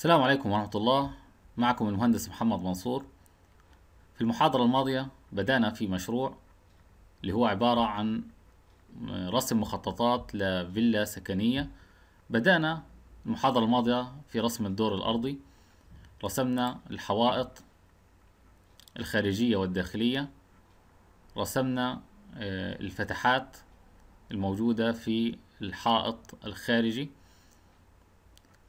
السلام عليكم ورحمة الله معكم المهندس محمد منصور في المحاضرة الماضية بدأنا في مشروع اللي هو عبارة عن رسم مخططات لفيلا سكنية بدأنا المحاضرة الماضية في رسم الدور الأرضي رسمنا الحوائط الخارجية والداخلية رسمنا آه، الفتحات الموجودة في الحائط الخارجي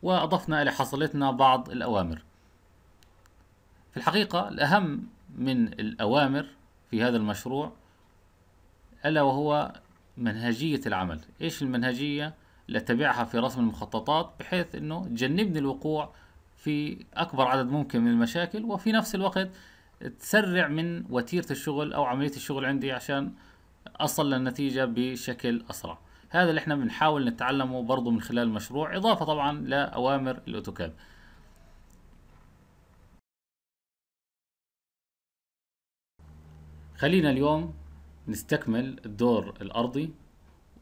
وأضفنا إلى حصلتنا بعض الأوامر في الحقيقة الأهم من الأوامر في هذا المشروع ألا وهو منهجية العمل إيش المنهجية اللي أتبعها في رسم المخططات بحيث أنه تجنبني الوقوع في أكبر عدد ممكن من المشاكل وفي نفس الوقت تسرع من وتيرة الشغل أو عملية الشغل عندي عشان أصل للنتيجة بشكل أسرع هذا اللي احنا بنحاول نتعلمه برضه من خلال المشروع اضافه طبعا لاوامر الاوتوكاد خلينا اليوم نستكمل الدور الارضي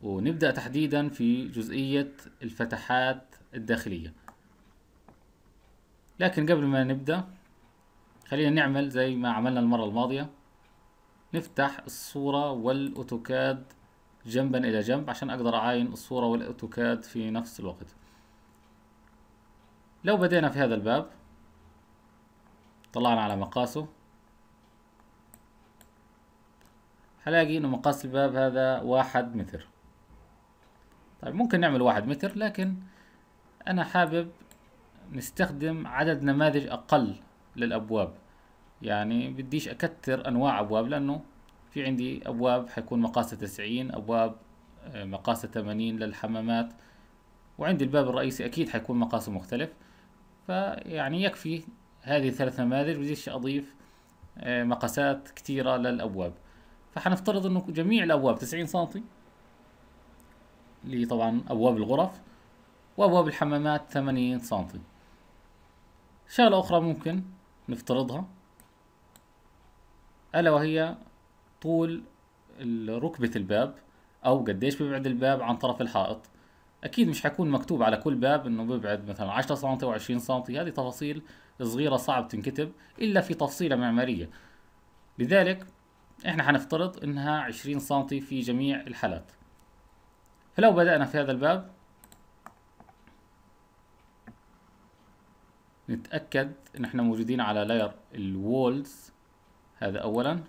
ونبدا تحديدا في جزئيه الفتحات الداخليه لكن قبل ما نبدا خلينا نعمل زي ما عملنا المره الماضيه نفتح الصوره والاوتوكاد جنبا إلى جنب عشان أقدر أعاين الصورة والأوتوكاد في نفس الوقت لو بدينا في هذا الباب طلعنا على مقاسه هلاقي إنه مقاس الباب هذا واحد متر طيب ممكن نعمل واحد متر لكن أنا حابب نستخدم عدد نماذج أقل للأبواب يعني بديش أكتر أنواع أبواب لأنه في عندي أبواب حيكون مقاسها تسعين أبواب آه، مقاسها 80 للحمامات وعندي الباب الرئيسي أكيد حيكون مقاسه مختلف فيعني يكفي هذه الثلاث نماذج بديش أضيف آه، مقاسات كثيرة للأبواب فحنفترض أنه جميع الأبواب تسعين سنتي اللي طبعا أبواب الغرف وأبواب الحمامات ثمانين سنتي شغلة أخرى ممكن نفترضها ألا وهي طول ركبة الباب أو قديش بيبعد الباب عن طرف الحائط أكيد مش حيكون مكتوب على كل باب إنه بيبعد مثلا 10 سم أو 20 سم هذه تفاصيل صغيرة صعب تنكتب إلا في تفصيلة معمارية لذلك إحنا حنفترض إنها 20 سم في جميع الحالات فلو بدأنا في هذا الباب نتأكد إن إحنا موجودين على لاير الوولز هذا أولا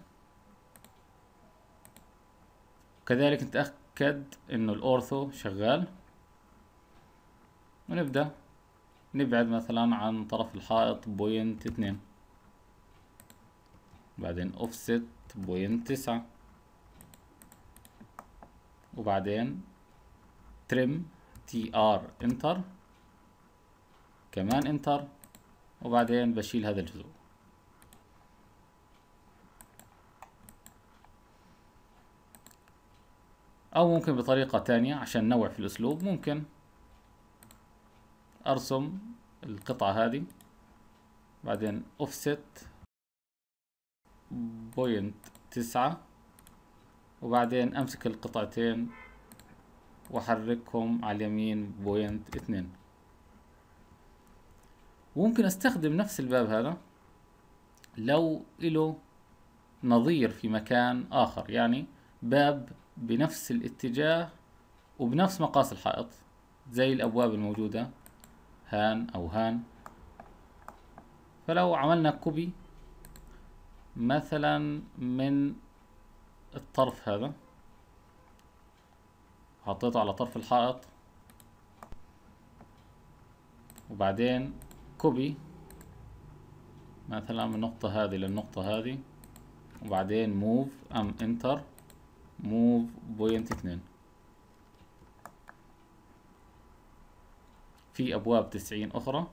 وكذلك نتأكد انه الأورثو شغال ونبدأ نبعد مثلا عن طرف الحائط بوينت اتنين بعدين اوفست بوينت تسعة وبعدين ترم تي ار انتر كمان انتر وبعدين بشيل هذا الجزء أو ممكن بطريقة تانية عشان نوع في الأسلوب ممكن أرسم القطعة هذه بعدين اوفست بوينت تسعة وبعدين أمسك القطعتين وأحركهم على اليمين بوينت اثنين وممكن أستخدم نفس الباب هذا لو إله نظير في مكان آخر يعني باب بنفس الاتجاه وبنفس مقاس الحائط زي الأبواب الموجودة هان أو هان فلو عملنا كوبي مثلا من الطرف هذا حطيته على طرف الحائط وبعدين كوبي مثلا من النقطة هذه للنقطة هذه وبعدين موف ام انتر موف بوينت اثنين في أبواب تسعين أخرى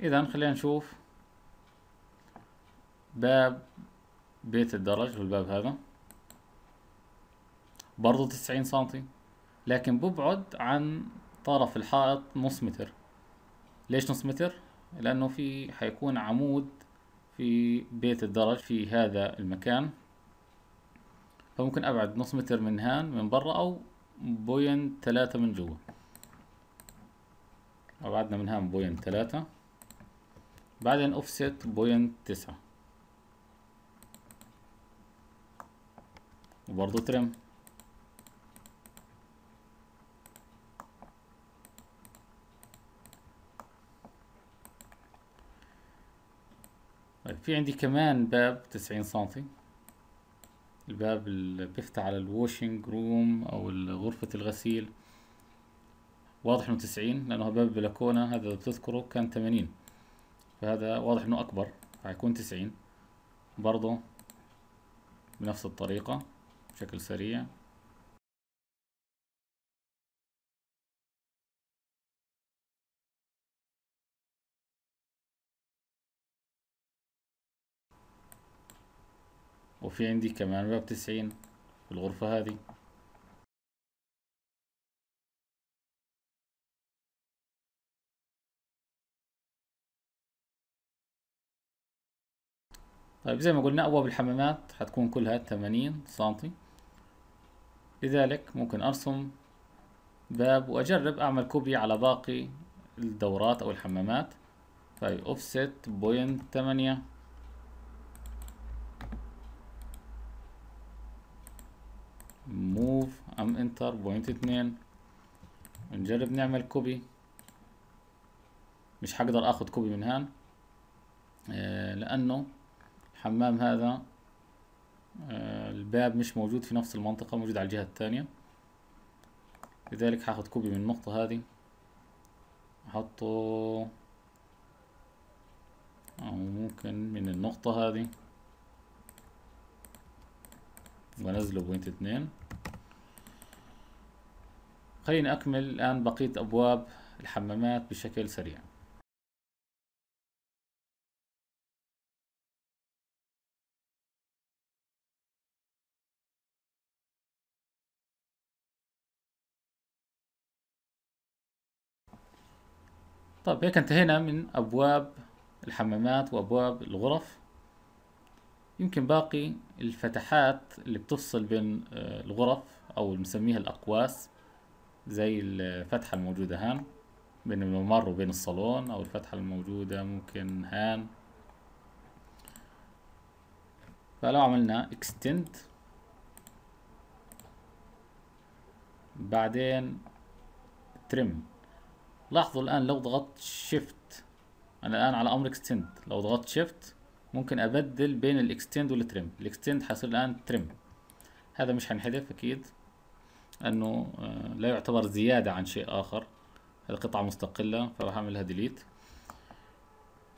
إذا خلينا نشوف باب بيت الدرج والباب هذا برضو تسعين سنتي لكن ببعد عن طرف الحائط نص متر ليش نص متر لانه في حيكون عمود في بيت الدرج في هذا المكان فممكن ابعد نص متر من هان من برا او بوينت ثلاثة من جوا ابعدنا من هان بوينت ثلاثة بعدين اوفست بوينت تسعة وبرضه ترم في عندي كمان باب تسعين سنتي الباب اللي بيفتح على الواشنج روم او غرفة الغسيل واضح انه تسعين لانه باب البلكونة هذا بتذكره كان تمانين فهذا واضح انه اكبر فهيكون تسعين برضه بنفس الطريقة بشكل سريع وفي عندي كمان باب تسعين في الغرفة هذه طيب زي ما قلنا أبواب الحمامات حتكون كلها ثمانين سنتي لذلك ممكن أرسم باب وأجرب أعمل كوبي على باقي الدورات أو الحمامات طيب أوفست بوينت تمانية موف ام انتر بوينت اتنين نجرب نعمل كوبي مش حقدر اخد كوبي من هان آه لانه الحمام هذا آه الباب مش موجود في نفس المنطقة موجود على الجهة الثانية لذلك هاخد كوبي من النقطة هذه احطه او ممكن من النقطة هذه وانزله بوينت اثنين خليني اكمل الان بقية ابواب الحمامات بشكل سريع طيب هيك انتهينا من ابواب الحمامات وابواب الغرف يمكن باقي الفتحات اللي بتفصل بين آه، الغرف او بنسميها الاقواس زي الفتحة الموجودة هان بين الممر وبين الصالون او الفتحة الموجودة ممكن هان فلو عملنا extend بعدين trim لاحظوا الان لو ضغطت shift انا الان على امر extend لو ضغطت shift ممكن ابدل بين الاكستند والتريم الاكستند حصل الان تريم هذا مش هنحذف اكيد انه آه، لا يعتبر زيادة عن شيء اخر هذه قطعة مستقلة فراح اعملها ديليت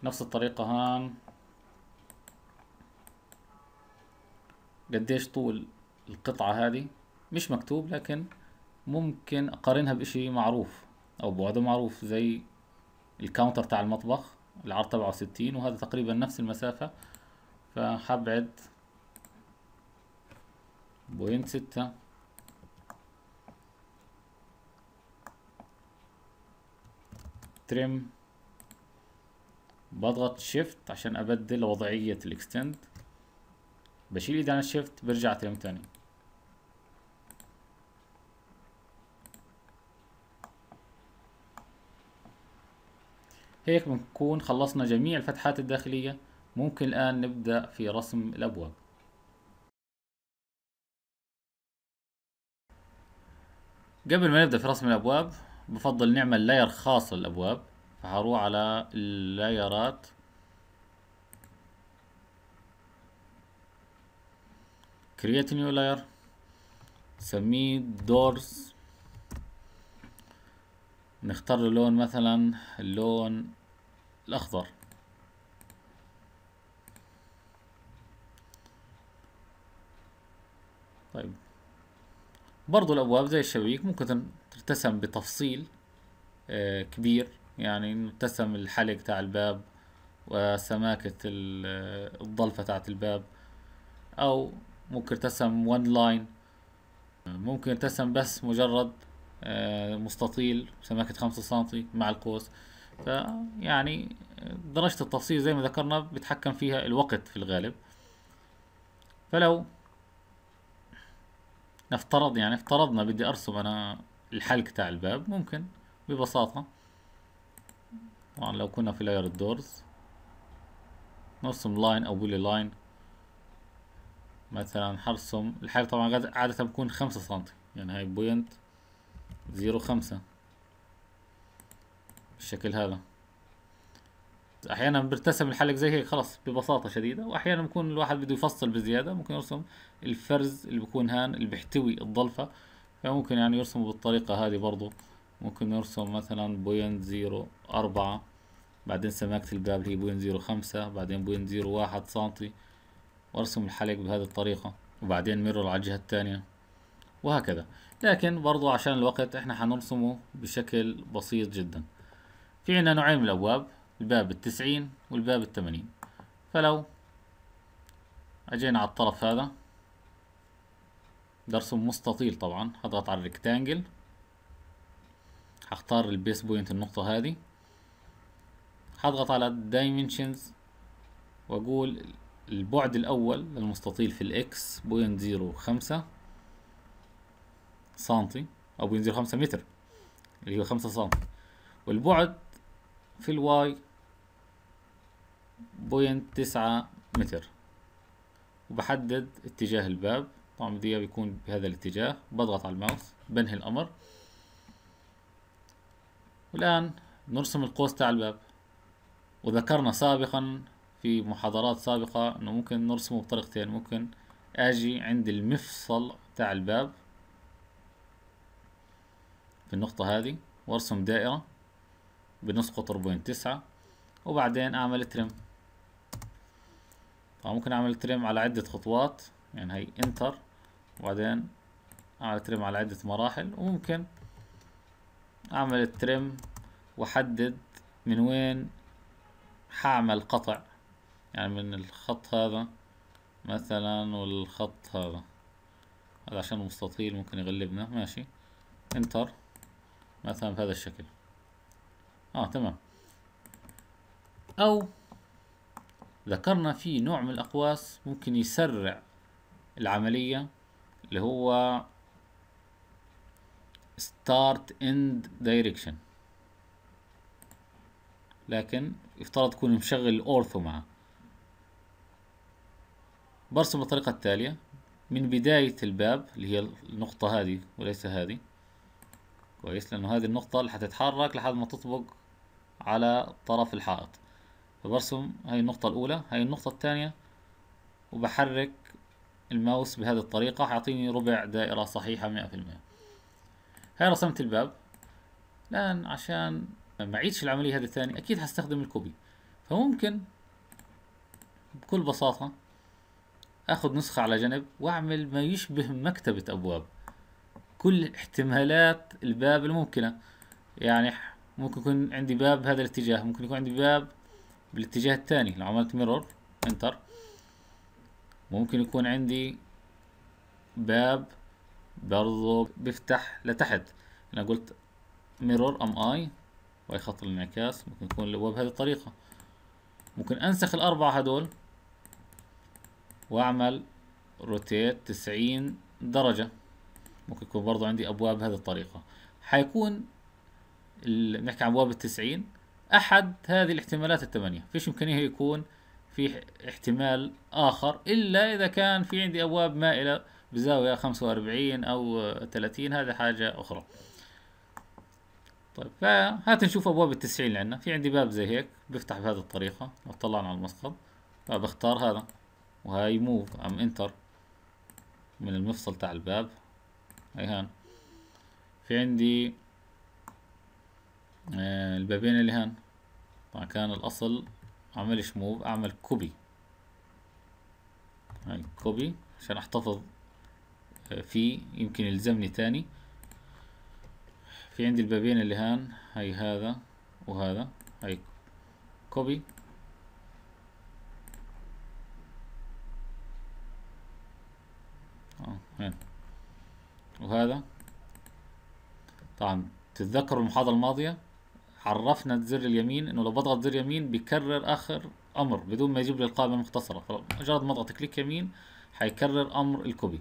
نفس الطريقة هان قديش طول القطعة هذه مش مكتوب لكن ممكن اقارنها بشيء معروف او بوعده معروف زي الكاونتر تاع المطبخ العرض تبعه 60 وهذا تقريبا نفس المسافة فحبعد بوينت ستة تريم بضغط شيفت عشان ابدل وضعية الاكستند بشيل ايدي عن الشيفت برجع تريم تاني هيك بنكون خلصنا جميع الفتحات الداخلية ممكن الآن نبدأ في رسم الأبواب قبل ما نبدأ في رسم الأبواب بفضل نعمل لاير خاص للأبواب فهروح على اللايرات create new layer سميه دورز نختار لون مثلا اللون الأخضر طيب برضو الأبواب زي الشبابيك ممكن ترتسم بتفصيل آه كبير يعني نرتسم الحلق تاع الباب وسماكة الضلفة تاعت الباب أو ممكن ترسم ون لاين ممكن ترسم بس مجرد آه مستطيل سماكة خمسة سنتي مع القوس فيعني درجة التفصيل زي ما ذكرنا بتحكم فيها الوقت في الغالب فلو نفترض يعني افترضنا بدي ارسم انا الحلق تاع الباب ممكن ببساطة طبعا لو كنا في لاير الدورز نرسم لاين او بولي لاين مثلا حرسم الحلق طبعا عادة بكون خمسة سنتي يعني هاي بوينت زيرو خمسة بالشكل هذا احيانا بيرتسم الحلق زي هيك خلص ببساطه شديده واحيانا بكون الواحد بده يفصل بزياده ممكن يرسم الفرز اللي بيكون هان اللي بيحتوي الضلفه فممكن يعني يرسمه بالطريقه هذه برضو ممكن نرسم مثلا بوين زيرو أربعة بعدين سماكة الباب اللي هي بوين زيرو خمسة بعدين بوين زيرو واحد سنتي وارسم الحلق بهذه الطريقة وبعدين ميرور على الجهة الثانية وهكذا لكن برضو عشان الوقت احنا حنرسمه بشكل بسيط جدا في عندنا نوعين من الأبواب الباب التسعين والباب التمانين فلو أجينا على الطرف هذا درس مستطيل طبعا هضغط على الريكتانجل هختار البيس بوينت النقطة هذه هضغط على الدايمنشنز واقول البعد الاول للمستطيل في الاكس بوينت زيرو خمسة سنتي او بوينت زيرو خمسة متر اللي هو خمسة سنتي والبعد في الواي بوينت تسعة متر وبحدد اتجاه الباب طبعا بدي اياه بيكون بهذا الاتجاه بضغط على الماوس بنهي الامر والان نرسم القوس تاع الباب وذكرنا سابقا في محاضرات سابقة انه ممكن نرسمه بطريقتين ممكن اجي عند المفصل تاع الباب في النقطة هذه وارسم دائرة بنص قطر بوينت تسعة وبعدين اعمل ترم ممكن اعمل ترم على عدة خطوات يعني هي انتر وبعدين اعمل ترم على عدة مراحل وممكن اعمل الترم واحدد من وين حعمل قطع يعني من الخط هذا مثلا والخط هذا هذا عشان مستطيل ممكن يغلبنا ماشي انتر مثلا بهذا الشكل اه تمام او ذكرنا في نوع من الاقواس ممكن يسرع العملية اللي هو start end direction لكن يفترض تكون مشغل الاورثو معه برسم بالطريقة التالية من بداية الباب اللي هي النقطة هذه وليس هذه كويس لأنه هذه النقطة اللي هتتحرك لحد ما تطبق على طرف الحائط فبرسم هاي النقطة الأولى هاي النقطة الثانية وبحرك الماوس بهذه الطريقة حيعطيني ربع دائرة صحيحة مئة في المئة هاي رسمت الباب الآن عشان ما أعيدش العملية هذه الثانية أكيد هستخدم الكوبي فممكن بكل بساطة أخذ نسخة على جنب وأعمل ما يشبه مكتبة أبواب كل احتمالات الباب الممكنة يعني ممكن يكون عندي باب بهذا الاتجاه ممكن يكون عندي باب بالاتجاه الثاني لو عملت ميرور انتر ممكن يكون عندي باب برضو بيفتح لتحت انا قلت ميرور ام اي واي خط الانعكاس ممكن يكون الابواب بهذه الطريقة ممكن انسخ الاربعة هدول واعمل روتيت تسعين درجة ممكن يكون برضو عندي ابواب بهذه الطريقة حيكون بنحكي عن بوابه 90 احد هذه الاحتمالات الثمانيه فيش امكانيه يكون في احتمال اخر الا اذا كان في عندي ابواب مائله بزاويه 45 او 30 هذا حاجه اخرى طيب فهات نشوف ابواب ال90 اللي عندنا في عندي باب زي هيك بفتح بهذه الطريقه لو طلعنا على المسقط طيب، فبختار هذا وهي موف ام انتر من المفصل تاع الباب هاي هان في عندي آه، البابين اللي هان طبعا كان الأصل أعملش موف أعمل كوبي هاي يعني كوبي عشان أحتفظ آه، فيه يمكن يلزمني تاني في عندي البابين اللي هان هاي هذا وهذا هاي كوبي آه، هين. وهذا طبعا تتذكروا المحاضرة الماضية عرفنا الزر اليمين انه لو بضغط زر يمين بيكرر اخر امر بدون ما يجيب لي القائمه المختصره فمجرد ما اضغط كليك يمين حيكرر امر الكوبي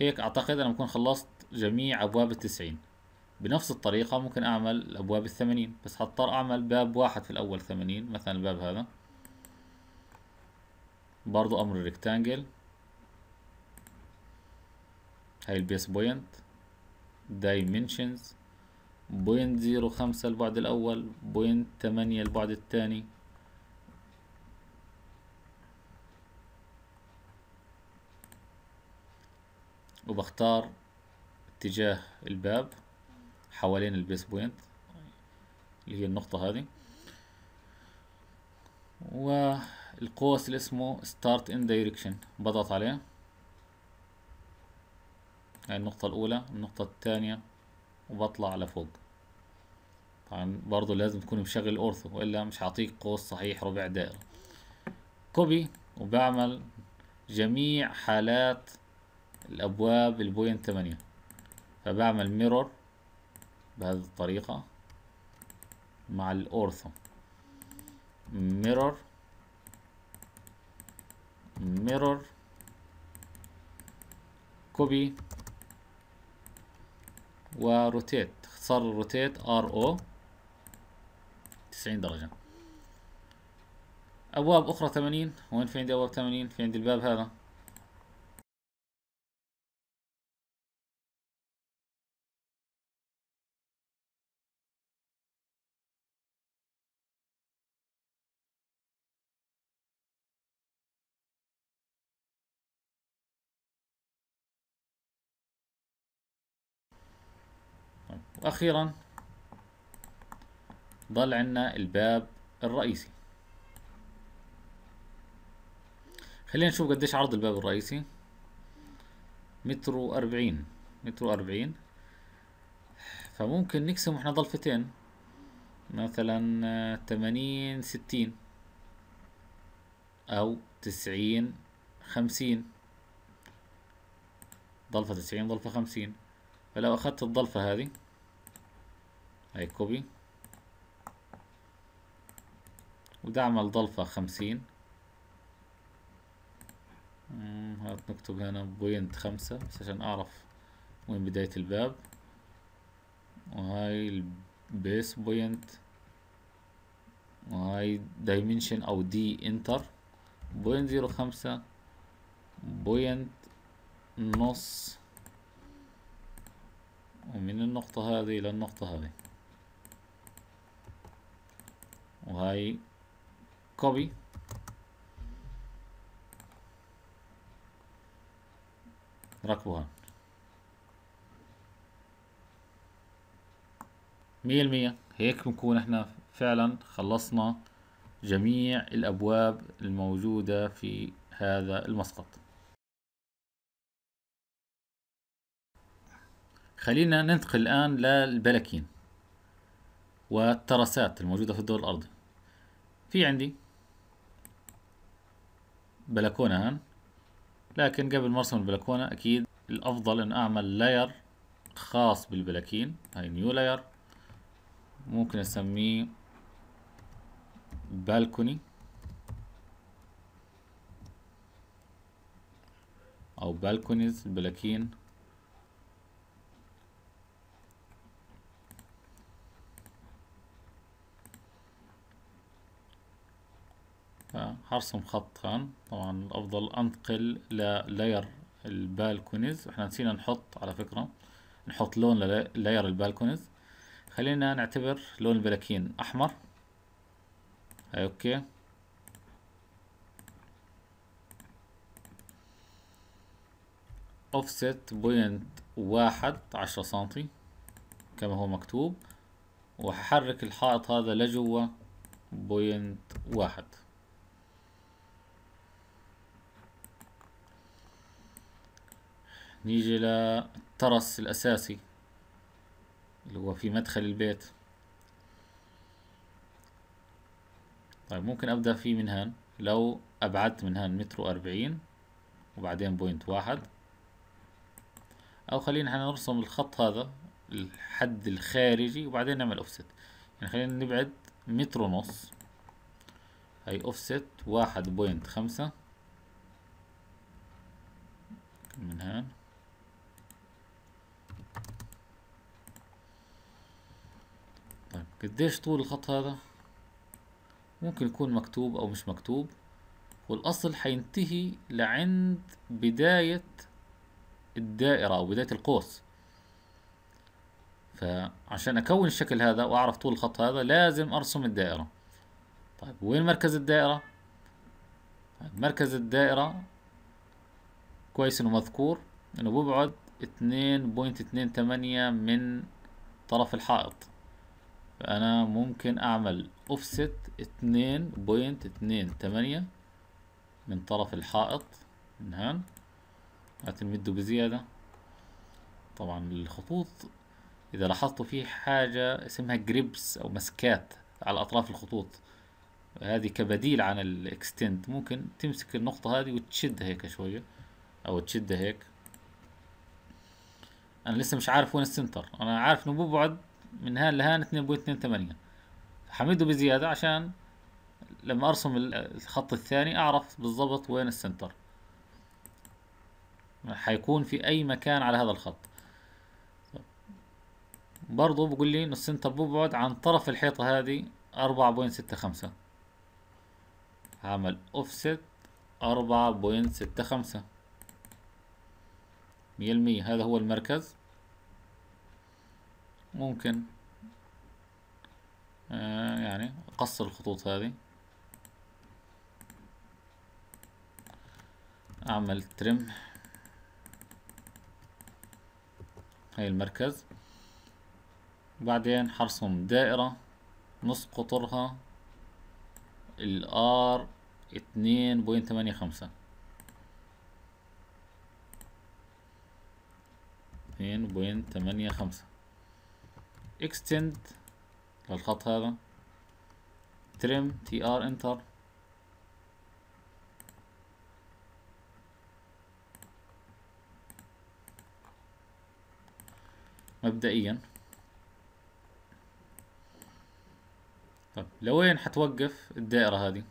هيك أعتقد أنا بكون خلصت جميع أبواب التسعين بنفس الطريقة ممكن أعمل أبواب الثمانين بس هضطر أعمل باب واحد في الأول ثمانين مثلا الباب هذا برضو أمر الريكتانجل هاي البيس بوينت دايمنشنز بوينت زيرو خمسة البعد الأول بوينت تمانية البعد الثاني وبختار اتجاه الباب حوالين البيس بوينت اللي هي النقطة هذه والقوس اللي اسمه start in direction بضغط عليه هاي النقطة الأولى النقطة الثانية وبطلع لفوق طبعا برضو لازم تكون مشغل أورثو وإلا مش هعطيك قوس صحيح ربع دائرة كوبي وبعمل جميع حالات الابواب البوينت 8 فبعمل ميرور بهذه الطريقة مع الاورثو ميرور ميرور كوبي وروتيت اختصار الروتيت ار او 90 درجة ابواب اخرى 80 وين في عندي ابواب 80 في عندي الباب هذا واخيرا ضل عنا الباب الرئيسي خلينا نشوف قديش عرض الباب الرئيسي متر وأربعين متر وأربعين فممكن نقسم احنا ضلفتين مثلا تمانين ستين أو تسعين خمسين ضلفة تسعين ضلفة خمسين فلو أخذت الضلفة هذه هاي كوبي وبدي اعمل ضلفة خمسين هات نكتب هنا بوينت خمسة بس عشان اعرف وين بداية الباب وهاي البيس بوينت وهاي دايمنشن او دي انتر بوينت زيرو خمسة بوينت نص ومن النقطة هذه إلى النقطة هذه by copy ركبها مية المية هيك بنكون احنا فعلا خلصنا جميع الأبواب الموجودة في هذا المسقط خلينا ننتقل الآن للبلكين والترسات الموجودة في الدور الأرضي في عندي بلكونة هان لكن قبل ما ارسم البلكونة اكيد الافضل ان اعمل لاير خاص بالبلاكين هاي نيو لاير ممكن اسميه بالكوني او بالكونيز البلاكين هرسم خط خان طبعا الأفضل أنتقل للاير البالكونيز احنا نسينا نحط على فكرة نحط لون للاير البالكونيز خلينا نعتبر لون البلاكين أحمر هاي أوكي offset بوينت واحد عشرة سنتي كما هو مكتوب وححرك الحائط هذا لجوا بوينت واحد نيجي للترس الأساسي اللي هو في مدخل البيت طيب ممكن أبدأ فيه من هان لو أبعدت من هان متر وأربعين وبعدين بوينت واحد أو خلينا احنا نرسم الخط هذا الحد الخارجي وبعدين نعمل أوفست يعني خلينا نبعد متر ونص هي أوفست واحد بوينت خمسة من هان قديش طول الخط هذا ممكن يكون مكتوب او مش مكتوب والاصل حينتهي لعند بداية الدائرة او بداية القوس فعشان اكون الشكل هذا واعرف طول الخط هذا لازم ارسم الدائرة طيب وين مركز الدائرة طيب مركز الدائرة كويس انه مذكور انه بيبعد اتنين بوينت اتنين تمانية من طرف الحائط فأنا ممكن أعمل أوفست اتنين بوينت اتنين تمانية من طرف الحائط من هان هتمده بزيادة طبعا الخطوط إذا لاحظتوا في حاجة اسمها جريبس أو مسكات على أطراف الخطوط هذه كبديل عن الإكستنت ممكن تمسك النقطة هذه وتشدها هيك شوية أو تشدها هيك أنا لسه مش عارف وين السنتر أنا عارف إنه ببعد من هان لهان 2.28 حمده بزيادة عشان لما ارسم الخط الثاني اعرف بالضبط وين السنتر حيكون في اي مكان على هذا الخط برضو بقول لي انه السنتر ببعد عن طرف الحيطة هذه اربعة بوينت ستة خمسة هعمل اوفست اربعة بوينت ستة خمسة مية المية هذا هو المركز ممكن آه، يعني اقصر الخطوط هذه أعمل ترم هاي المركز وبعدين حرسم دائرة نص قطرها الار اتنين بوين تمانية خمسة اتنين بوين تمانية خمسة اكستند للخط هذا ترم تي ار انتر مبدئيا طب لوين حتوقف الدائرة هذه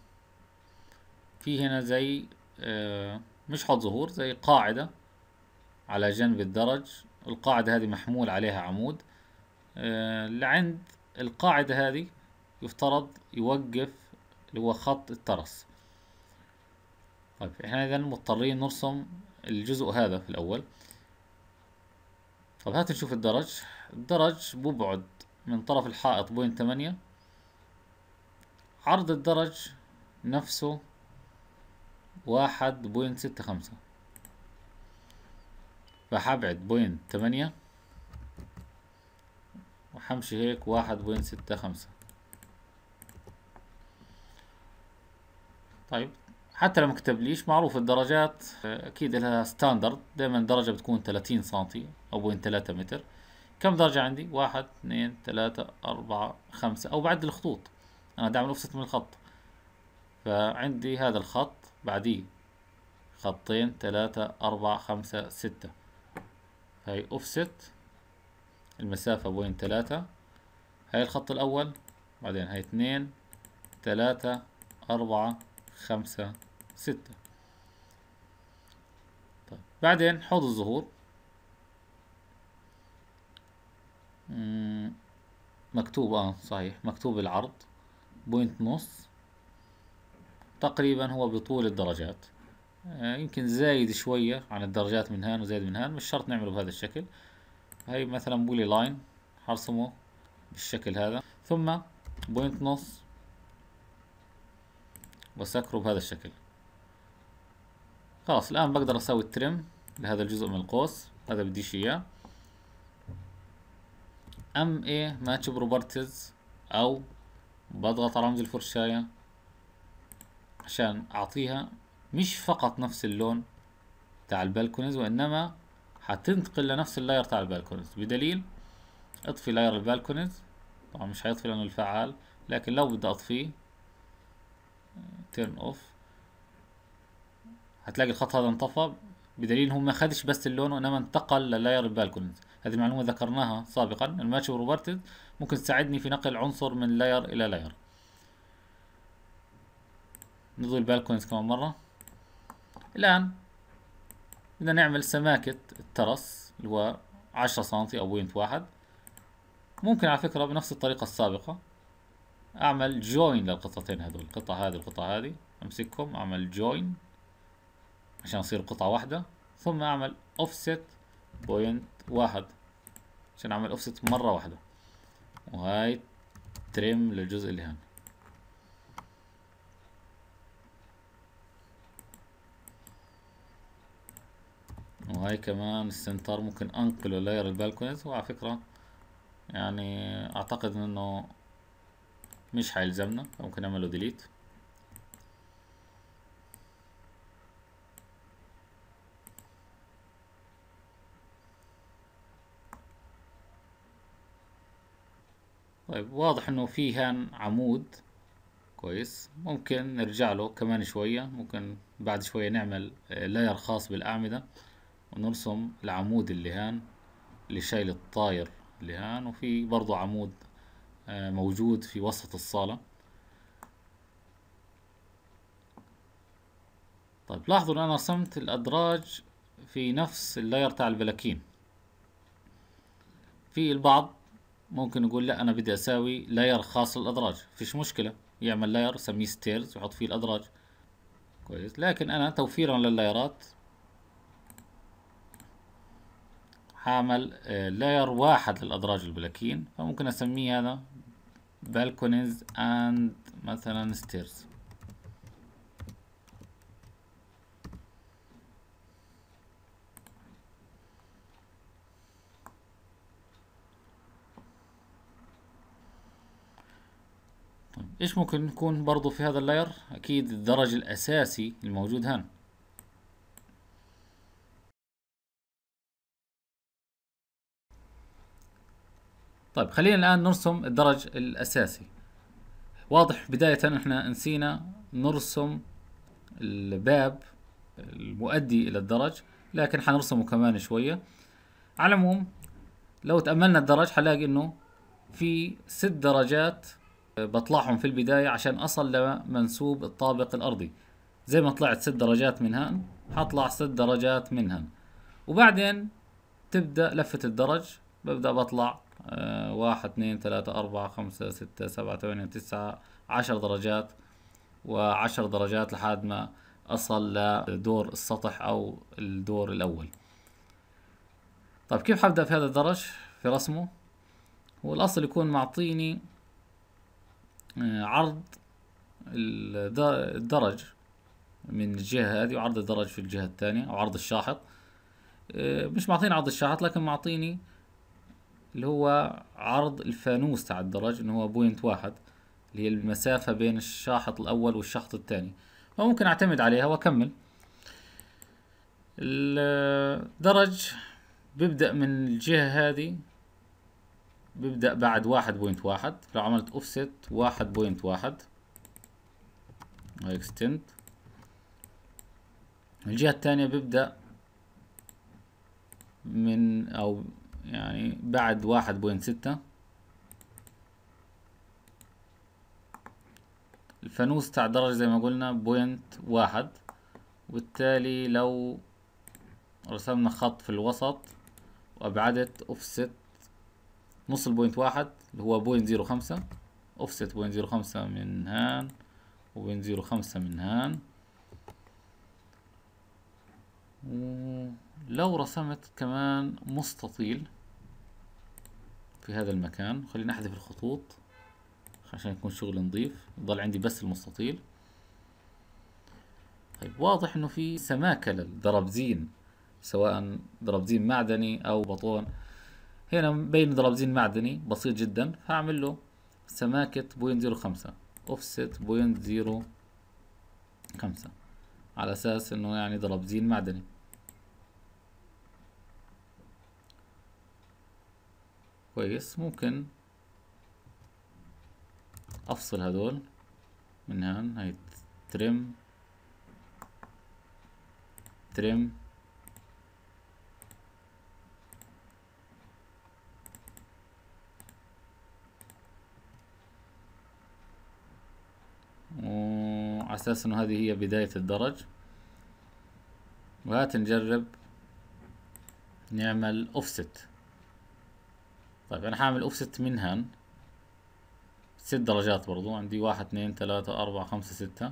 في هنا زي آه، مش حط ظهور زي قاعدة على جنب الدرج القاعدة هذه محمول عليها عمود اللي آه، عند القاعدة هذه يفترض يوقف اللي هو خط الترس طيب احنا اذا مضطرين نرسم الجزء هذا في الاول طب هات نشوف الدرج الدرج ببعد من طرف الحائط بوين تمانية عرض الدرج نفسه واحد بوين ستة خمسة فحبعد بوين تمانية همشي هيك واحد بوين ستة خمسة طيب حتى لو مكتب ليش معروف الدرجات اكيد لها ستاندرد دائما درجة بتكون 30 سنتي او بوين تلاتة متر كم درجة عندي؟ واحد اثنين ثلاثة أربعة خمسة أو بعد الخطوط أنا بدي أعمل أوفست من الخط فعندي هذا الخط بعديه خطين ثلاثة أربعة خمسة ستة هاي أوفست المسافة بوين ثلاثة هاي الخط الأول بعدين هاي اثنين ثلاثة أربعة خمسة ستة طيب بعدين حوض الظهور مكتوب اه صحيح مكتوب العرض بوينت نص تقريبا هو بطول الدرجات آه يمكن زايد شوية عن الدرجات من هان وزايد من هان مش شرط نعمله بهذا الشكل هاي مثلا بولي لاين هرسمه بالشكل هذا ثم بوينت نص وسكره بهذا الشكل خلاص الآن بقدر أسوي الترم لهذا الجزء من القوس هذا بديش إياه أم إيه ماتش بروبرتيز أو بضغط على رمز الفرشاية عشان أعطيها مش فقط نفس اللون بتاع البالكونز وإنما هتنتقل لنفس اللاير تاع البالكونز بدليل اطفي لاير البالكونز طبعا مش هيطفي لانه الفعال لكن لو بدي اطفيه تيرن اوف هتلاقي الخط هذا انطفى بدليل هو ما خدش بس اللون وانما انتقل للاير البالكونز هذه المعلومه ذكرناها سابقا الماتش روبرتد ممكن تساعدني في نقل عنصر من لاير الى لاير نضوي البالكونز كمان مره الان بدنا نعمل سماكة الترس اللي هو 10 سم أو بوينت واحد ممكن على فكرة بنفس الطريقة السابقة أعمل جوين للقطعتين هذول القطعة هذه القطعة هذه أمسكهم أعمل جوين عشان يصير قطعة واحدة ثم أعمل أوفست بوينت واحد عشان أعمل أوفست مرة واحدة وهاي ترم للجزء اللي هنا وهاي كمان السنتر ممكن انقله لاير البالكونز وعلى فكرة يعني اعتقد انه مش حيلزمنا ممكن اعمله ديليت طيب واضح انه في هان عمود كويس ممكن نرجع له كمان شوية ممكن بعد شوية نعمل لاير خاص بالأعمدة ونرسم العمود اللي هان اللي شايل الطاير اللي هان وفي برضو عمود آه، موجود في وسط الصالة طيب لاحظوا ان انا رسمت الادراج في نفس اللاير تاع البلاكين في البعض ممكن يقول لا انا بدي اساوي لاير خاص للادراج فيش مشكلة يعمل لاير سميه ستيرز ويحط فيه الادراج كويس لكن انا توفيرا لللايرات حامل لاير آه، واحد للأدراج البلاكين فممكن أسميه هذا بالكونيز اند مثلا ستيرز طيب، ايش ممكن يكون برضو في هذا اللاير اكيد الدرج الاساسي الموجود هنا طيب خلينا الآن نرسم الدرج الأساسي واضح بداية احنا نسينا نرسم الباب المؤدي إلى الدرج لكن حنرسمه كمان شوية على العموم لو تأملنا الدرج حنلاقي إنه في ست درجات بطلعهم في البداية عشان أصل لمنسوب الطابق الأرضي زي ما طلعت ست درجات من هان حطلع ست درجات من هان وبعدين تبدأ لفة الدرج ببدأ بطلع واحد اثنين ثلاثة أربعة خمسة ستة سبعة ثمانية تسعة عشر درجات وعشر درجات لحد ما أصل لدور السطح أو الدور الأول طيب كيف حبدأ في هذا الدرج في رسمه هو الأصل يكون معطيني آه، عرض الدرج من الجهة هذه وعرض الدرج في الجهة الثانية أو عرض الشاحط آه، مش معطيني عرض الشاحط لكن معطيني اللي هو عرض الفانوس تاع الدرج اللي هو بوينت واحد اللي هي المسافة بين الشاحط الأول والشاحط الثاني فممكن أعتمد عليها وأكمل الدرج بيبدأ من الجهة هذه بيبدأ بعد واحد بوينت واحد لو عملت أوفست واحد بوينت واحد اكستند الجهة الثانية بيبدأ من أو يعني بعد واحد بوينت ستة الفانوس تاع درجة زي ما قلنا بوينت واحد وبالتالي لو رسمنا خط في الوسط وأبعدت أوفست نص البوينت واحد اللي هو بوينت زيرو خمسة أوفست بوينت زيرو خمسة من هان وبوينت زيرو خمسة من هان لو رسمت كمان مستطيل في هذا المكان خلينا احذف الخطوط عشان يكون شغل نظيف يضل عندي بس المستطيل طيب واضح انه في سماكة للدرابزين سواء درابزين معدني او بطون هنا بين درابزين معدني بسيط جدا هعمل له سماكة بوينت زيرو خمسة اوفست بوينت زيرو خمسة على اساس انه يعني درابزين معدني كويس ممكن افصل هدول من هان هاي ترم ترم اساس انه هذه هي بداية الدرج وهات نجرب نعمل اوفست طيب انا هعمل اوفست منهن ست درجات برضو عندي واحد اثنين ثلاثة أربعة خمسة ستة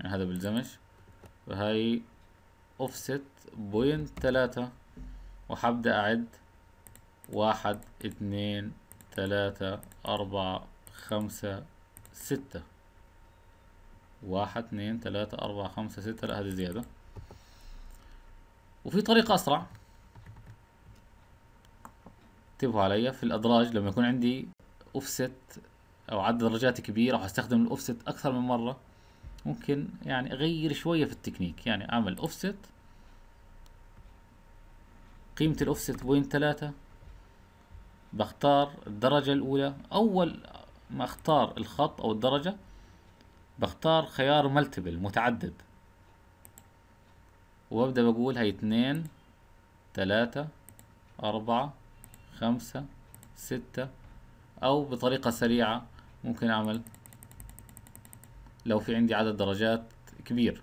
يعني هذا بيلزمش وهي اوفست بوينت ثلاثة وحبدأ أعد واحد اثنين ثلاثة أربعة خمسة ستة واحد اثنين ثلاثة أربعة خمسة ستة لا هذه زيادة وفي طريقة أسرع انتبهوا علي في الأدراج لما يكون عندي أوفست أو عدد درجات كبير راح أستخدم الأوفست أكثر من مرة ممكن يعني أغير شوية في التكنيك يعني أعمل أوفست قيمة الأوفست وين ثلاثة بختار الدرجة الأولى أول ما أختار الخط أو الدرجة بختار خيار ملتبل متعدد وابدأ بقول هي اثنين ثلاثة أربعة خمسة ستة أو بطريقة سريعة ممكن أعمل لو في عندي عدد درجات كبير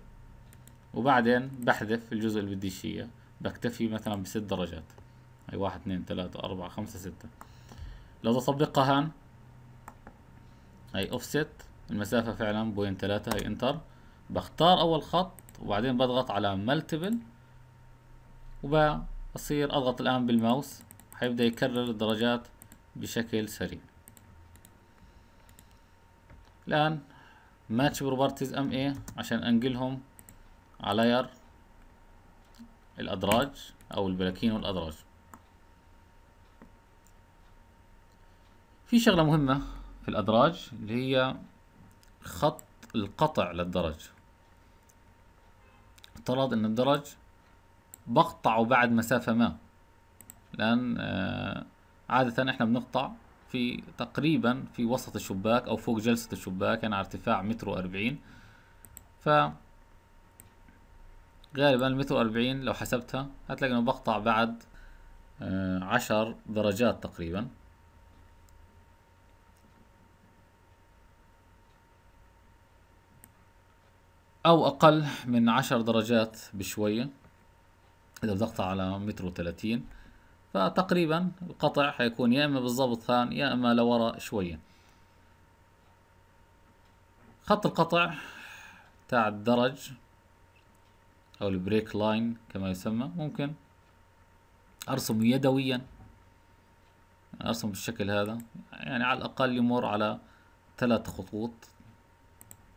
وبعدين بحذف الجزء اللي بديش إياه بكتفي مثلا بست درجات هي واحد اثنين ثلاثة أربعة خمسة ستة لو بطبقها هان هي أوفست المسافة فعلا بوين ثلاثة هي انتر بختار أول خط وبعدين بضغط على ملتبل وبصير أضغط الآن بالماوس هيبدأ يكرر الدرجات بشكل سريع الآن ماتش بروبرتيز ام اي عشان انقلهم على لاير الادراج او البلاكين والادراج في شغلة مهمة في الادراج اللي هي خط القطع للدرج افترض ان الدرج بقطعه بعد مسافة ما لأن آه، عادة احنا بنقطع في تقريبا في وسط الشباك أو فوق جلسة الشباك يعني على ارتفاع متر وأربعين ف غالبا المتر وأربعين لو حسبتها هتلاقي انه بقطع بعد آه، عشر درجات تقريبا أو أقل من عشر درجات بشوية إذا بدي أقطع على متر وثلاثين فتقريبا القطع حيكون يا إما بالضبط هان يا إما لورا شوية خط القطع تاع الدرج أو البريك لاين كما يسمى ممكن أرسم يدويا أرسم بالشكل هذا يعني على الأقل يمر على ثلاث خطوط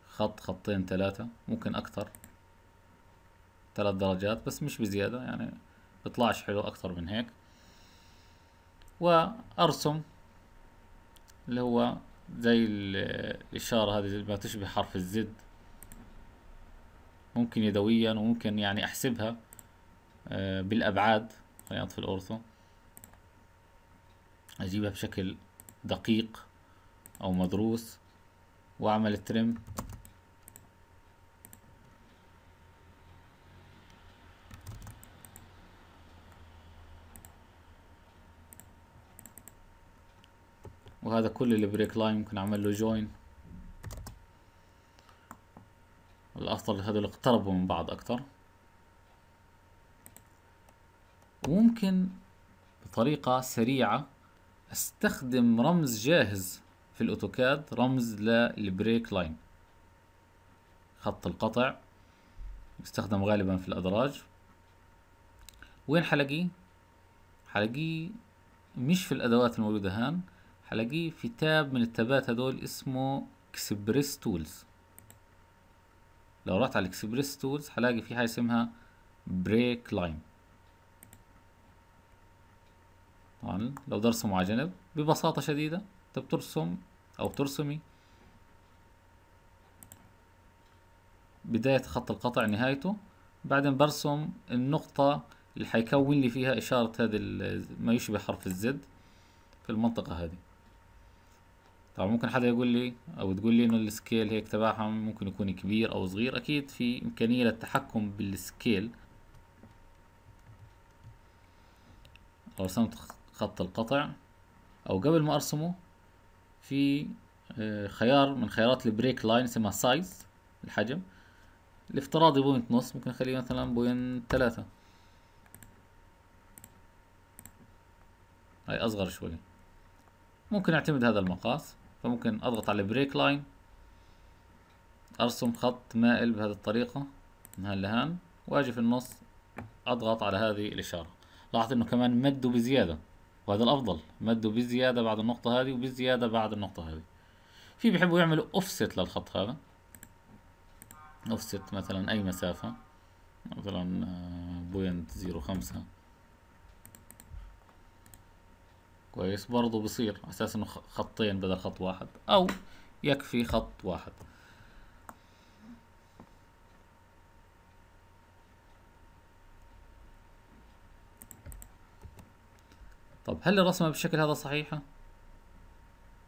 خط خطين ثلاثة ممكن أكثر ثلاث درجات بس مش بزيادة يعني بطلعش حلو أكثر من هيك وأرسم اللي هو زي الإشارة هذه ما تشبه حرف الزد ممكن يدويا وممكن يعني أحسبها آه، بالأبعاد خلينا نطفي الأورثو أجيبها بشكل دقيق أو مدروس وأعمل الترم وهذا كل البريك لاين ممكن اعمل له جوين الافضل هذول اقتربوا من بعض اكثر وممكن بطريقة سريعة استخدم رمز جاهز في الاوتوكاد رمز للبريك لاين خط القطع يستخدم غالبا في الادراج وين حلاقيه حلاقيه مش في الادوات الموجودة هان هلاقيه في تاب من التابات هدول اسمه اكسبريس تولز لو رحت على الاكسبريس تولز هلاقي في حاجه اسمها بريك لاين طبعا لو برسمه على جنب ببساطه شديده انت بترسم او بترسمي بدايه خط القطع نهايته بعدين برسم النقطه اللي حيكون لي فيها اشاره هذا ما يشبه حرف الزد في المنطقه هذه طبعا ممكن حدا يقول لي او تقول لي انه السكيل هيك تبعهم ممكن يكون كبير او صغير اكيد في امكانيه للتحكم بالسكيل لو رسمت خط القطع او قبل ما ارسمه في آه، خيار من خيارات البريك لاين اسمها سايز الحجم الافتراضي بوينت نص ممكن اخليه مثلا بوينت ثلاثة هاي اصغر شوي ممكن اعتمد هذا المقاس فممكن اضغط على بريك لاين ارسم خط مائل بهذه الطريقة من هان لهان واجي في النص اضغط على هذه الاشارة لاحظ انه كمان مده بزيادة وهذا الافضل مده بزيادة بعد النقطة هذه وبزيادة بعد النقطة هذه في بيحبوا يعملوا اوفست للخط هذا اوفست مثلا اي مسافة مثلا بوينت آه، زيرو خمسة كويس برضو بصير اساس انه خطين بدل خط واحد او يكفي خط واحد طب هل الرسمة بالشكل هذا صحيحة؟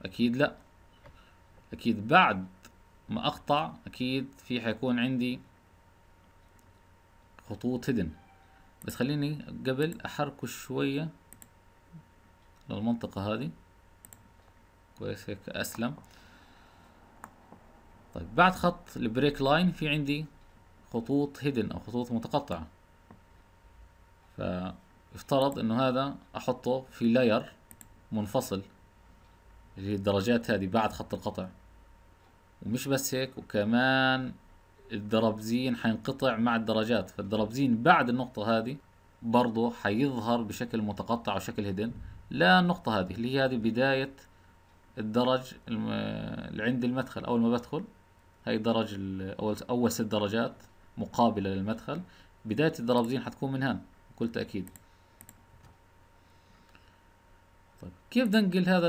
أكيد لا أكيد بعد ما أقطع أكيد في حيكون عندي خطوط هدن بس خليني قبل أحركه شوية للمنطقة هذه كويس هيك أسلم طيب بعد خط البريك لاين في عندي خطوط هيدن أو خطوط متقطعة فيفترض إنه هذا أحطه في لاير منفصل اللي هي الدرجات هذه بعد خط القطع ومش بس هيك وكمان الدرابزين حينقطع مع الدرجات فالدرابزين بعد النقطة هذه برضه حيظهر بشكل متقطع وشكل هيدن للنقطة هذه اللي هي هذه بداية الدرج اللي عند المدخل أول ما بدخل هاي درج أول أول ست درجات مقابلة للمدخل بداية الدرابزين حتكون من هان بكل تأكيد طيب كيف بدنا ننقل هذا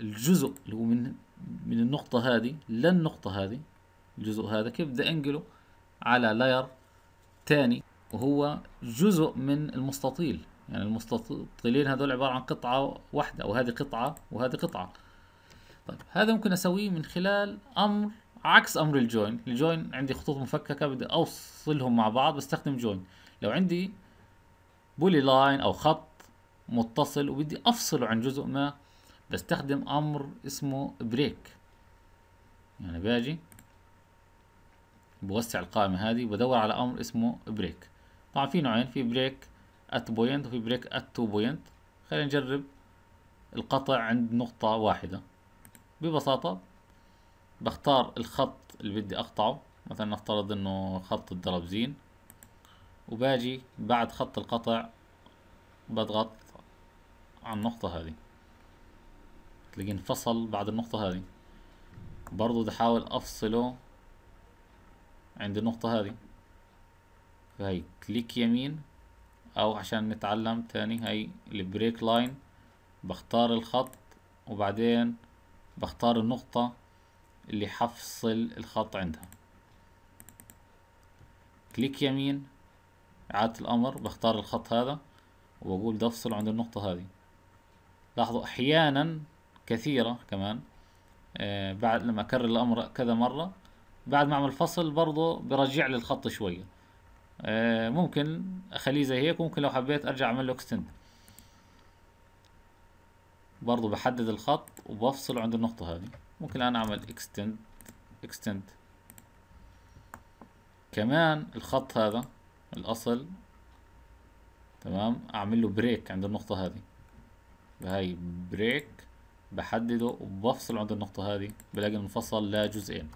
الجزء اللي هو من من النقطة هذه للنقطة هذه الجزء هذا كيف بدي انقله على لاير تاني وهو جزء من المستطيل يعني المستطيلين هذول عبارة عن قطعة واحدة وهذه قطعة وهذه قطعة طيب هذا ممكن أسويه من خلال أمر عكس أمر الجوين الجوين عندي خطوط مفككة بدي أوصلهم مع بعض بستخدم جوين لو عندي بولي لاين أو خط متصل وبدي أفصله عن جزء ما بستخدم أمر اسمه بريك يعني باجي بوسع القائمة هذه وبدور على أمر اسمه بريك طبعا في نوعين في بريك ات بوينت وفي بريك ات تو بوينت خلينا نجرب القطع عند نقطة واحدة ببساطة بختار الخط اللي بدي اقطعه مثلا نفترض انه خط الدرابزين وباجي بعد خط القطع بضغط على النقطة هذه تلاقيه انفصل بعد النقطة هذه برضو بدي احاول افصله عند النقطة هذه فهي كليك يمين او عشان نتعلم تاني هاي البريك لاين بختار الخط وبعدين بختار النقطة اللي حفصل الخط عندها كليك يمين إعادة الأمر بختار الخط هذا وبقول بدي عند النقطة هذه لاحظوا أحيانا كثيرة كمان آه بعد لما أكرر الأمر كذا مرة بعد ما أعمل فصل برضه برجع لي الخط شوية آه، ممكن اخليه زي هيك ممكن لو حبيت ارجع اعمل له اكستند برضو بحدد الخط وبفصله عند النقطة هذه ممكن الآن أعمل اكستند اكستند كمان الخط هذا الأصل تمام أعمل له بريك عند النقطة هذه بهاي بريك بحدده وبفصل عند النقطة هذه بلاقي انفصل لا جزئين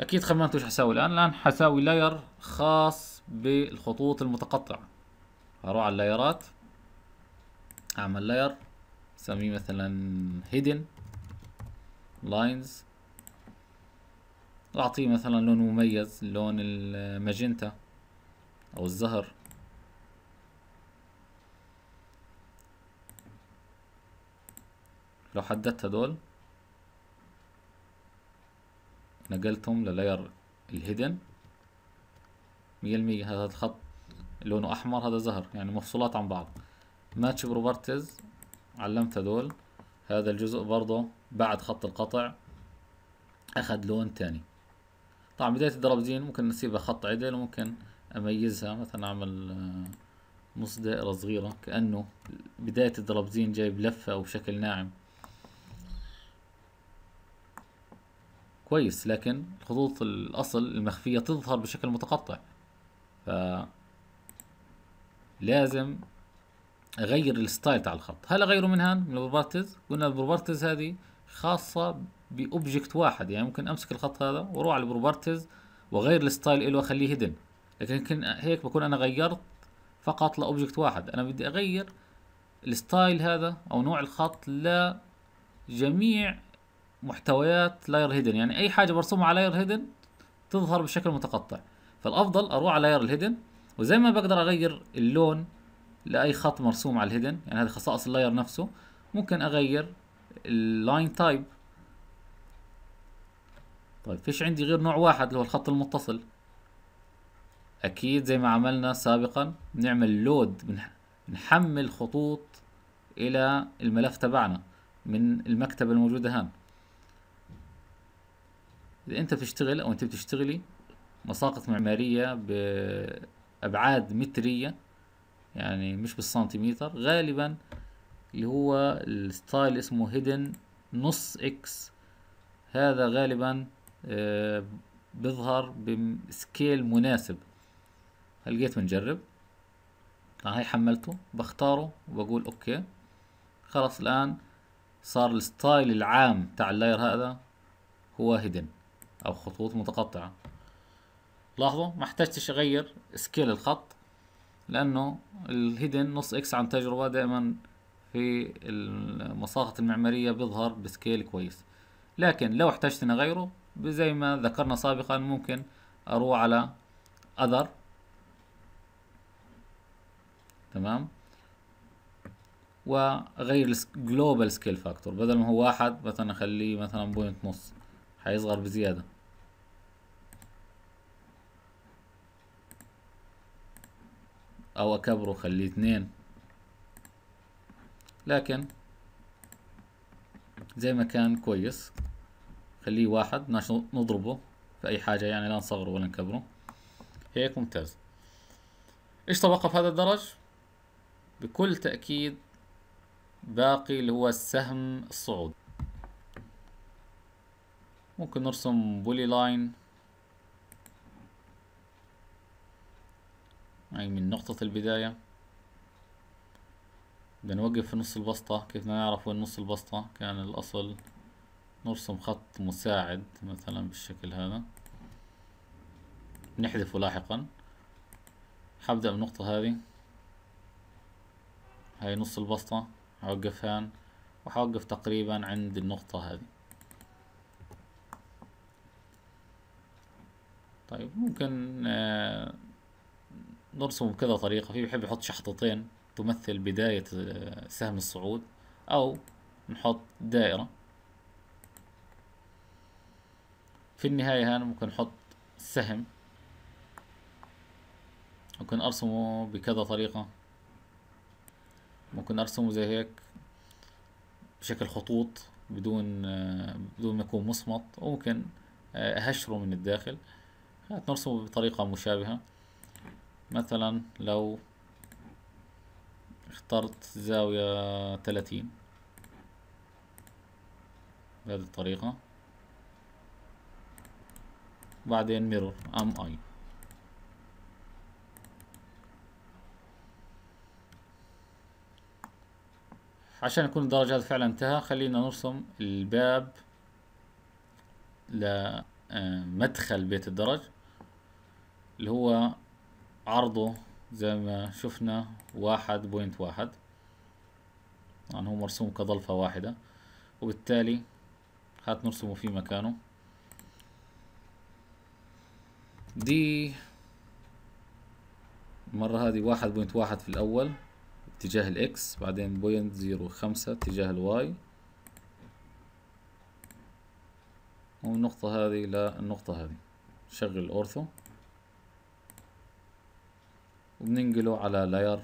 اكيد خمنت وش حساوي الان الان حساوي لاير خاص بالخطوط المتقطعة هروح على اللايرات اعمل لاير سميه مثلا هيدن لاينز اعطيه مثلا لون مميز لون الماجنتا او الزهر لو حددت هدول نقلتهم للاير الهيدن مية المية هذا الخط لونه احمر هذا زهر يعني مفصولات عن بعض ماتش بروبرتيز علمت هذول هذا الجزء برضه بعد خط القطع اخذ لون تاني طبعا بداية الدرابزين ممكن نسيبها خط عدل وممكن اميزها مثلا اعمل نص آه، دائرة صغيرة كأنه بداية الدرابزين جايب لفة او بشكل ناعم كويس لكن الخطوط الأصل المخفية تظهر بشكل متقطع ف لازم أغير الستايل تاع الخط هل أغيره من هان من البروبرتيز قلنا البروبرتيز هذه خاصة بأوبجكت واحد يعني ممكن أمسك الخط هذا وأروح على البروبرتيز وأغير الستايل له وأخليه هيدن لكن هيك بكون أنا غيرت فقط لأوبجكت واحد أنا بدي أغير الستايل هذا أو نوع الخط لجميع محتويات لاير هيدن يعني اي حاجه مرسومه على لاير هيدن تظهر بشكل متقطع فالافضل اروح على لاير الهيدن وزي ما بقدر اغير اللون لاي خط مرسوم على الهيدن يعني هذه خصائص اللاير نفسه ممكن اغير اللاين تايب طيب فيش عندي غير نوع واحد اللي هو الخط المتصل اكيد زي ما عملنا سابقا بنعمل لود بنحمل خطوط الى الملف تبعنا من المكتبة الموجودة هان اذا انت بتشتغل او انت بتشتغلي مساقط معماريه بابعاد متريه يعني مش بالسنتيمتر غالبا اللي هو الستايل اسمه هيدن نص اكس هذا غالبا آه، بيظهر بسكيل مناسب هلقيت بنجرب طبعا آه، هاي حملته بختاره وبقول اوكي خلاص الان صار الستايل العام تاع اللاير هذا هو هيدن او خطوط متقطعة لاحظوا ما احتجتش اغير سكيل الخط لانه الهيدن نص اكس عن تجربة دائما في المساقط المعمارية بيظهر بسكيل كويس لكن لو احتجت اني اغيره زي ما ذكرنا سابقا ممكن اروح على اذر تمام واغير جلوبال سكيل فاكتور بدل ما هو واحد مثلا اخليه مثلا بوينت نص حيصغر بزياده او اكبره خليه اثنين لكن زي ما كان كويس خليه واحد بدناش نضربه في اي حاجة يعني لا نصغره ولا نكبره هيك ممتاز ايش توقف هذا الدرج بكل تأكيد باقي اللي هو السهم الصعود ممكن نرسم بولي لاين أي من نقطة البداية بدنا نوقف في نص البسطة كيف بدنا نعرف وين نص البسطة كان الأصل نرسم خط مساعد مثلا بالشكل هذا نحذفه لاحقا حبدأ بالنقطة هذه هاي نص البسطة هوقف هان وحوقف تقريبا عند النقطة هذه طيب ممكن آه نرسمه بكذا طريقة في بحب يحط شحطتين تمثل بداية آه، سهم الصعود أو نحط دائرة في النهاية هنا ممكن نحط سهم ممكن أرسمه بكذا طريقة ممكن أرسمه زي هيك بشكل خطوط بدون آه، بدون ما يكون مصمت وممكن آه، أهشره من الداخل نرسمه بطريقة مشابهة مثلا لو اخترت زاوية 30 بهذه الطريقة بعدين ميرور ام اي عشان يكون الدرجة هذا فعلا انتهى خلينا نرسم الباب لمدخل آه، بيت الدرج اللي هو عرضه زي ما شفنا واحد بوينت واحد طبعا يعني هو مرسوم كضلفة واحدة وبالتالي هات نرسمه في مكانه دي المرة هذه واحد بوينت واحد في الأول اتجاه الإكس بعدين بوينت زيرو خمسة اتجاه الواي والنقطة هذه للنقطة هذه شغل الأورثو وبننقله على لاير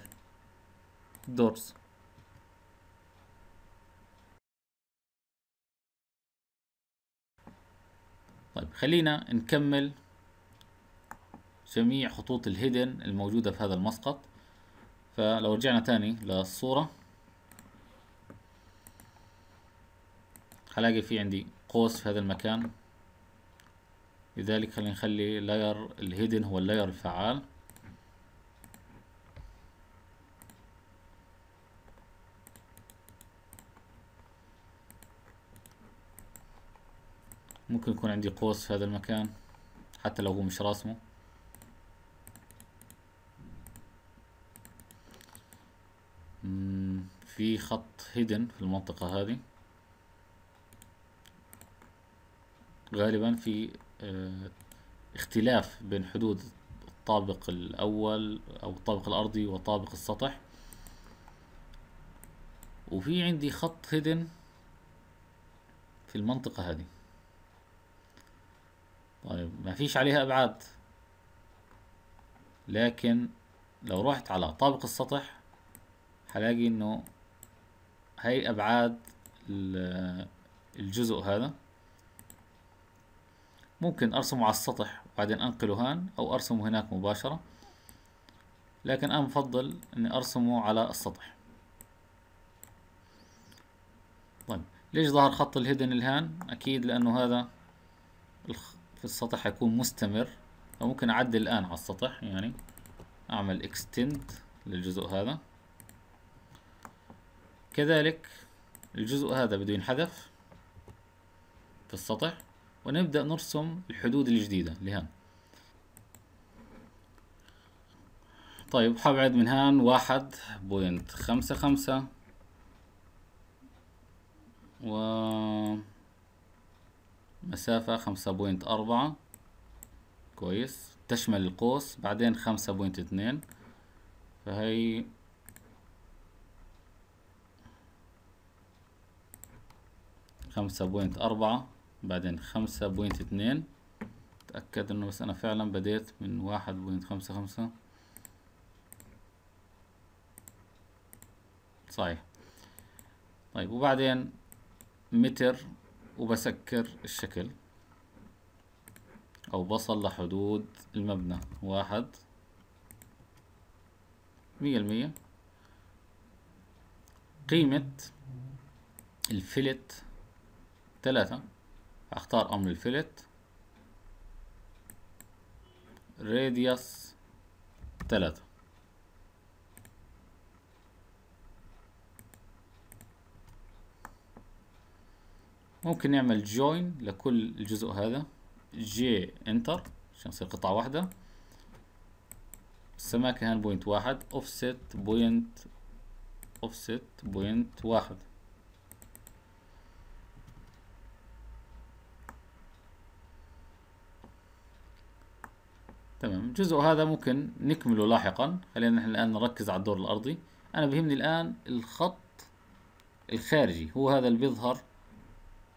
دورز طيب خلينا نكمل جميع خطوط الهيدن الموجودة في هذا المسقط فلو رجعنا تاني للصورة هلاقي في عندي قوس في هذا المكان لذلك خلينا نخلي لاير الهيدن هو اللاير الفعال ممكن يكون عندي قوس في هذا المكان حتى لو هو مش راسمه في خط هيدن في المنطقة هذه غالبا في آه، اختلاف بين حدود الطابق الأول أو الطابق الأرضي وطابق السطح وفي عندي خط هيدن في المنطقة هذه طيب ما فيش عليها أبعاد لكن لو رحت على طابق السطح هلاقي إنه هاي أبعاد الجزء هذا ممكن أرسمه على السطح وبعدين أنقله هان أو أرسمه هناك مباشرة لكن أنا بفضل إني أرسمه على السطح طيب ليش ظهر خط الهيدن الهان أكيد لأنه هذا في السطح يكون مستمر فممكن اعدل الان على السطح يعني اعمل اكستند للجزء هذا كذلك الجزء هذا بده ينحذف في السطح ونبدأ نرسم الحدود الجديدة لهان طيب حبعد من هان واحد بوينت خمسة خمسة و مسافة خمسة بوينت أربعة كويس تشمل القوس بعدين خمسة بوينت اثنين فهي خمسة بوينت أربعة بعدين خمسة بوينت اثنين أتأكد إنه بس أنا فعلا بديت من واحد بوينت خمسة خمسة صحيح طيب وبعدين متر وبسكر الشكل أو بصل لحدود المبنى واحد مية المية قيمة الفلت ثلاثة اختار امر الفلت راديوس ثلاثة ممكن نعمل جوين لكل الجزء هذا جي انتر عشان يصير قطعة واحدة السماكة هان بوينت واحد اوفست بوينت اوفست بوينت واحد تمام الجزء هذا ممكن نكمله لاحقا خلينا نحن الآن نركز على الدور الأرضي أنا بهمني الآن الخط الخارجي هو هذا اللي بيظهر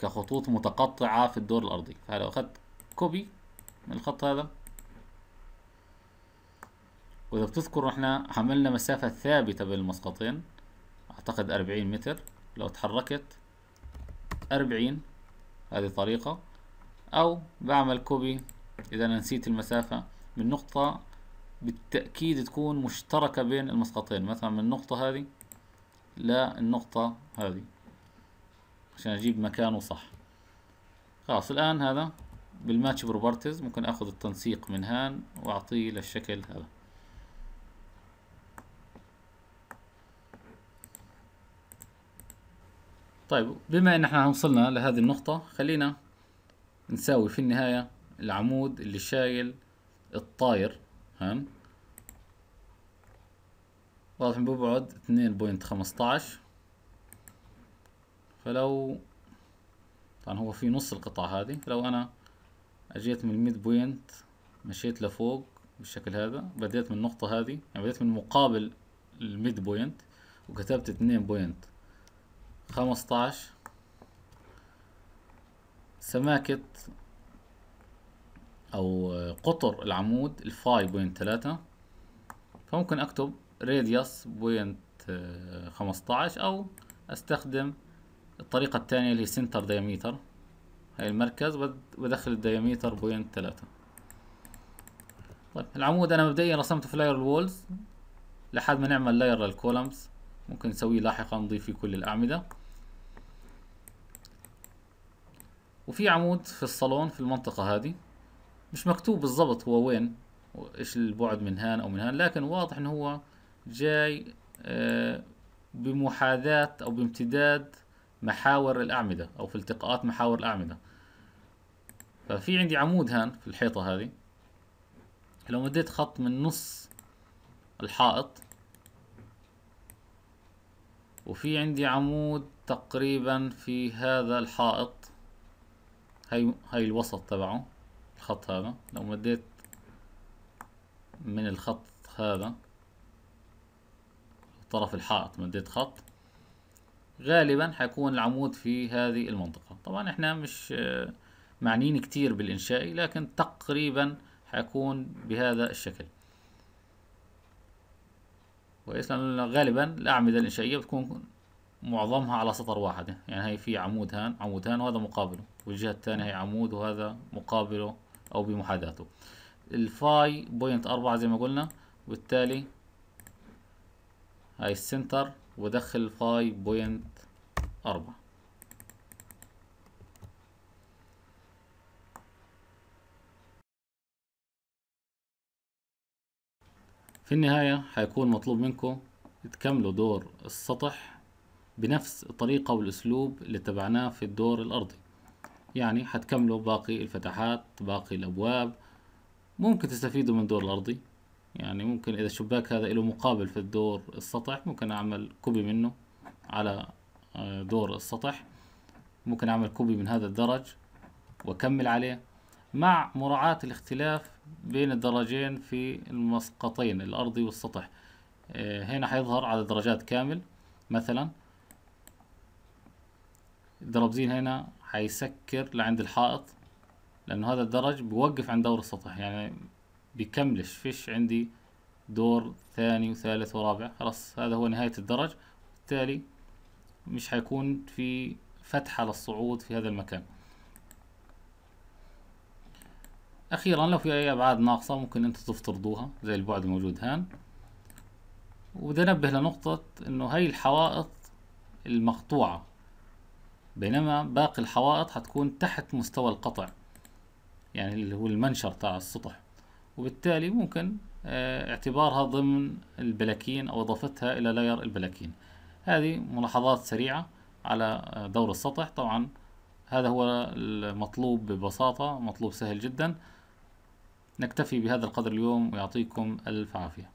كخطوط متقطعة في الدور الأرضي فلو أخدت كوبي من الخط هذا وإذا بتذكروا إحنا عملنا مسافة ثابتة بين المسقطين أعتقد أربعين متر لو تحركت أربعين هذه طريقة أو بعمل كوبي إذا أنا نسيت المسافة من نقطة بالتأكيد تكون مشتركة بين المسقطين مثلا من النقطة هذه للنقطة هذه عشان اجيب مكانه صح خلاص الان هذا بالماتش بروبرتيز ممكن اخذ التنسيق من هان واعطيه للشكل هذا طيب بما ان احنا وصلنا لهذه النقطة خلينا نساوي في النهاية العمود اللي شايل الطاير هان واضح ببعد 2.15 فلو طبعا هو في نص القطعة هذه لو أنا أجيت من الميد بوينت مشيت لفوق بالشكل هذا بديت من النقطة هذه يعني بديت من مقابل الميد بوينت وكتبت اتنين بوينت خمسطعش سماكة أو قطر العمود الفاي بوينت ثلاثة فممكن أكتب راديوس بوينت خمسطعش أو أستخدم الطريقة الثانية اللي سنتر دايميتر هاي المركز بدخل الدايميتر بوينت ثلاثة طيب العمود انا مبدئيا رسمته في لاير الوولز لحد ما نعمل لاير للكولمز ممكن نسويه لاحقا نضيف فيه كل الاعمدة وفي عمود في الصالون في المنطقة هذه مش مكتوب بالضبط هو وين وايش البعد من هان او من هان لكن واضح ان هو جاي آه، بمحاذاة او بامتداد محاور الأعمدة أو في التقاءات محاور الأعمدة ففي عندي عمود هان في الحيطة هذه لو مديت خط من نص الحائط وفي عندي عمود تقريبا في هذا الحائط هاي هاي الوسط تبعه الخط هذا لو مديت من الخط هذا طرف الحائط مديت خط غالبا حيكون العمود في هذه المنطقة طبعا احنا مش آه، معنيين كتير بالإنشائي لكن تقريبا حيكون بهذا الشكل كويس لأن غالبا الأعمدة الإنشائية بتكون معظمها على سطر واحد يعني هي في عمود هان عمود هان وهذا مقابله والجهة الثانية هي عمود وهذا مقابله أو بمحاذاته الفاي بوينت أربعة زي ما قلنا وبالتالي هاي السنتر وادخل 5.4 في النهاية هيكون مطلوب منكم تكملوا دور السطح بنفس الطريقة والأسلوب اللي اتبعناه في الدور الأرضي يعني حتكملوا باقي الفتحات باقي الأبواب ممكن تستفيدوا من دور الأرضي يعني ممكن إذا الشباك هذا له مقابل في الدور السطح ممكن أعمل كوبي منه على آه، دور السطح ممكن أعمل كوبي من هذا الدرج وأكمل عليه مع مراعاة الاختلاف بين الدرجين في المسقطين الأرضي والسطح آه، هنا حيظهر على درجات كامل مثلا الدرابزين هنا حيسكر لعند الحائط لأنه هذا الدرج بوقف عند دور السطح يعني بيكملش فيش عندي دور ثاني وثالث ورابع خلاص هذا هو نهاية الدرج بالتالي مش هيكون في فتحة للصعود في هذا المكان أخيرا لو في أي أبعاد ناقصة ممكن أنتوا تفترضوها زي البعد الموجود هان وبدي أنبه لنقطة إنه هاي الحوائط المقطوعة بينما باقي الحوائط حتكون تحت مستوى القطع يعني اللي هو المنشر تاع السطح وبالتالي ممكن آه، اعتبارها ضمن البلاكين أو إضافتها إلى لاير البلاكين هذه ملاحظات سريعة على آه، دور السطح طبعا هذا هو المطلوب ببساطة مطلوب سهل جدا نكتفي بهذا القدر اليوم ويعطيكم ألف عافية